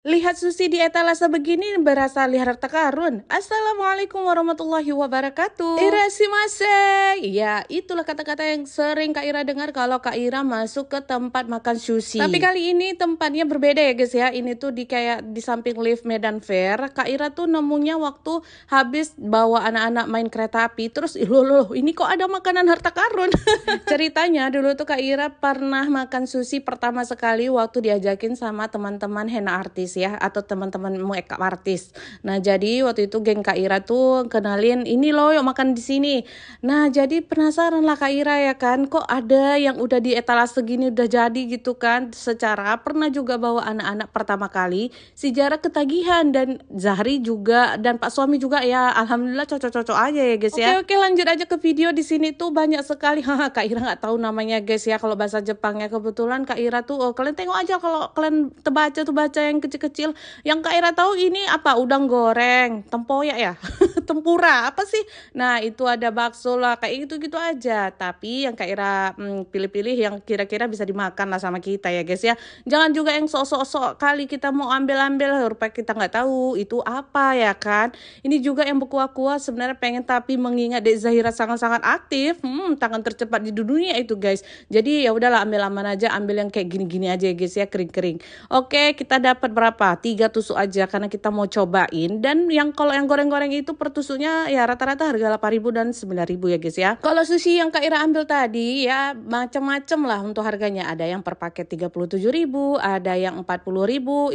Lihat Susi di etalase begini berasa lihat harta karun. Assalamualaikum warahmatullahi wabarakatuh. Ira si mase. Ya, itulah kata-kata yang sering Kak Ira dengar kalau Kak Ira masuk ke tempat makan sushi. Tapi kali ini tempatnya berbeda ya guys ya. Ini tuh di kayak di samping lift Medan Fair. Kak Ira tuh nemunya waktu habis bawa anak-anak main kereta api. Terus loh loh ini kok ada makanan harta karun. Ceritanya dulu tuh Kak Ira pernah makan sushi pertama sekali waktu diajakin sama teman-teman Hena Artis artis ya atau teman-teman makeup artis. Nah, jadi waktu itu geng Kak Ira tuh kenalin ini loh yuk makan di sini. Nah, jadi penasaran lah Kak Ira ya kan, kok ada yang udah di etalase gini udah jadi gitu kan. Secara pernah juga bawa anak-anak pertama kali, si Jara ketagihan dan Zahri juga dan Pak suami juga ya. Alhamdulillah cocok-cocok aja ya guys ya. Oke, oke lanjut aja ke video di sini tuh banyak sekali. Kak Ira nggak tahu namanya guys ya kalau bahasa Jepangnya kebetulan Kak Ira tuh oh, kalian tengok aja kalau kalian tebaca tuh baca yang kecil kecil yang Kak Ira tahu ini apa udang goreng tempoyak ya tempura apa sih nah itu ada bakso lah kayak gitu gitu aja tapi yang Kak Ira pilih hmm, pilih-pilih yang kira-kira bisa dimakan lah sama kita ya guys ya jangan juga yang sok-sok kali kita mau ambil-ambil rupa kita nggak tahu itu apa ya kan ini juga yang berkuah-kuah sebenarnya pengen tapi mengingat Dek Zahira sangat-sangat aktif hmm, tangan tercepat di dunia itu guys jadi ya udahlah ambil aman aja ambil yang kayak gini-gini aja ya guys ya kering-kering oke kita dapat berapa berapa? Tiga tusuk aja karena kita mau cobain. Dan yang kalau yang goreng-goreng itu per tusuknya ya rata-rata harga 8.000 dan 9.000 ya guys ya. Kalau sushi yang Kak Ira ambil tadi ya macam-macam lah untuk harganya. Ada yang per paket 37.000, ada yang 40.000,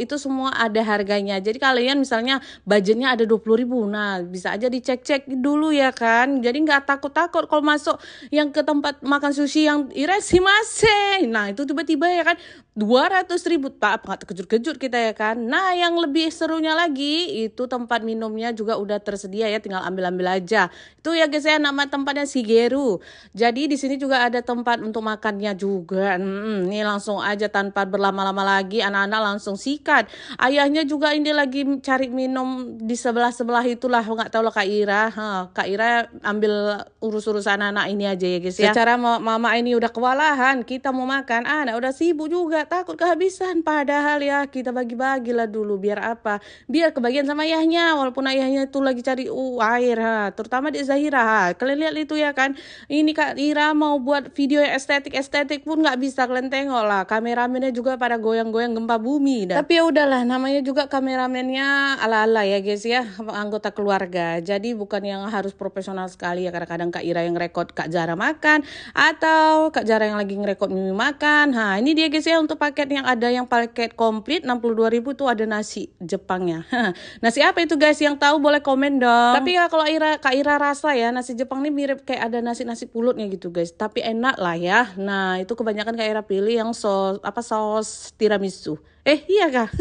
itu semua ada harganya. Jadi kalian misalnya budgetnya ada 20.000. Nah, bisa aja dicek-cek dulu ya kan. Jadi nggak takut-takut kalau masuk yang ke tempat makan sushi yang sih masih. Nah, itu tiba-tiba ya kan 200.000 Pak, nggak terkejut-kejut kita ya kan kan. Nah, yang lebih serunya lagi itu tempat minumnya juga udah tersedia ya, tinggal ambil-ambil aja. Itu ya guys ya nama tempatnya Sigeru Jadi di sini juga ada tempat untuk makannya juga. Hmm, ini langsung aja tanpa berlama-lama lagi anak-anak langsung sikat. Ayahnya juga ini lagi cari minum di sebelah-sebelah itulah nggak tahu lah Kak Ira. Ha, Kak Ira ambil urus-urusan anak anak ini aja ya guys ya. Secara mama ini udah kewalahan, kita mau makan, anak udah sibuk juga takut kehabisan padahal ya kita bagi-bagi lagi gila dulu biar apa biar kebagian sama ayahnya walaupun ayahnya itu lagi cari uh, air ha terutama di Zahira ha kalian lihat itu ya kan ini Kak Ira mau buat video yang estetik estetik pun nggak bisa kalian tengok lah kameramennya juga pada goyang-goyang gempa bumi dah. tapi ya udahlah namanya juga kameramennya ala-ala ya guys ya anggota keluarga jadi bukan yang harus profesional sekali ya kadang-kadang Kak Ira yang rekod Kak Zara makan atau Kak Zara yang lagi ngerekod Mimi makan ha ini dia guys ya untuk paket yang ada yang paket komplit 62.000 ribu tuh ada nasi Jepangnya. nasi apa itu guys? Yang tahu boleh komen dong. Tapi ya kalau Ira, Kak Ira rasa ya nasi Jepang ini mirip kayak ada nasi-nasi pulutnya gitu guys. Tapi enak lah ya. Nah itu kebanyakan Kak Ira pilih yang sos apa saus tiramisu. Eh iya kak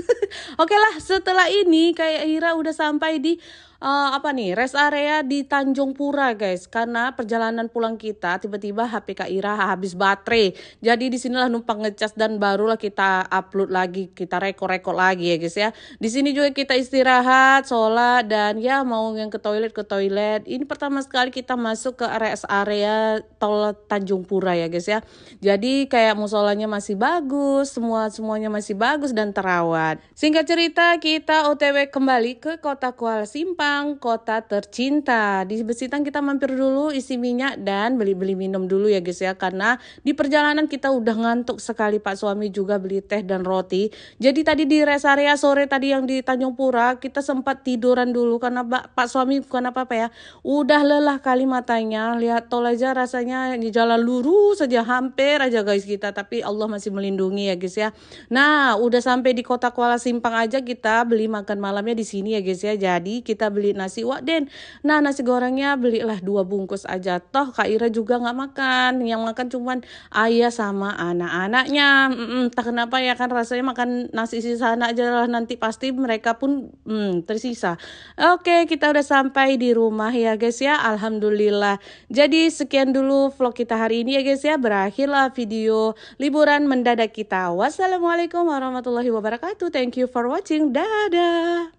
Oke lah setelah ini kayak Ira udah sampai di uh, apa nih rest area di Tanjung Pura guys. Karena perjalanan pulang kita tiba-tiba HP Kak Ira habis baterai. Jadi disinilah numpang ngecas dan barulah kita upload lagi, kita rekor-rekor lagi ya guys ya. Di sini juga kita istirahat, sholat dan ya mau yang ke toilet ke toilet. Ini pertama sekali kita masuk ke rest area tol Tanjung Pura ya guys ya. Jadi kayak musolanya masih bagus, semua semuanya masih bagus dan terawat. Singkat cerita, kita OTW kembali ke kota Kuala Simpang, kota tercinta. Di Besitang kita mampir dulu isi minyak dan beli-beli minum dulu ya guys ya. Karena di perjalanan kita udah ngantuk sekali Pak Suami juga beli teh dan roti. Jadi tadi di rest area sore tadi yang di Tanjung Pura, kita sempat tiduran dulu karena Pak, Pak Suami bukan apa-apa ya. Udah lelah kali matanya, lihat tol aja rasanya di jalan lurus saja hampir aja guys kita. Tapi Allah masih melindungi ya guys ya. Nah udah sampai di kota Kuala Simpang aja kita beli makan malamnya di sini ya guys ya. Jadi kita beli nasi wak den. Nah nasi gorengnya belilah dua bungkus aja. Toh Kak Ira juga nggak makan. Yang makan cuman ayah sama anak-anaknya. Mm tak kenapa ya kan rasanya makan nasi sisa anak aja lah nanti pasti mereka pun mm, tersisa. Oke kita udah sampai di rumah ya guys ya. Alhamdulillah. Jadi sekian dulu vlog kita hari ini ya guys ya. Berakhirlah video liburan mendadak kita. Wassalamualaikum warahmatullahi warahmatullahi wabarakatuh. Thank you for watching. Dadah.